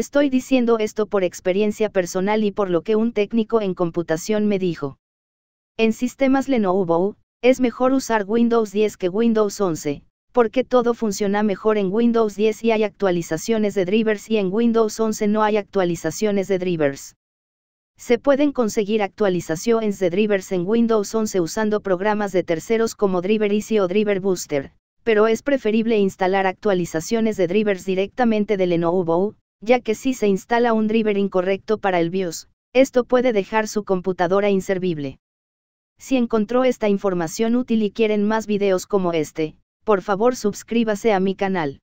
Estoy diciendo esto por experiencia personal y por lo que un técnico en computación me dijo. En sistemas Lenovo, es mejor usar Windows 10 que Windows 11, porque todo funciona mejor en Windows 10 y hay actualizaciones de drivers y en Windows 11 no hay actualizaciones de drivers. Se pueden conseguir actualizaciones de drivers en Windows 11 usando programas de terceros como Driver Easy o Driver Booster, pero es preferible instalar actualizaciones de drivers directamente de Lenovo, ya que si se instala un driver incorrecto para el BIOS, esto puede dejar su computadora inservible. Si encontró esta información útil y quieren más videos como este, por favor suscríbase a mi canal.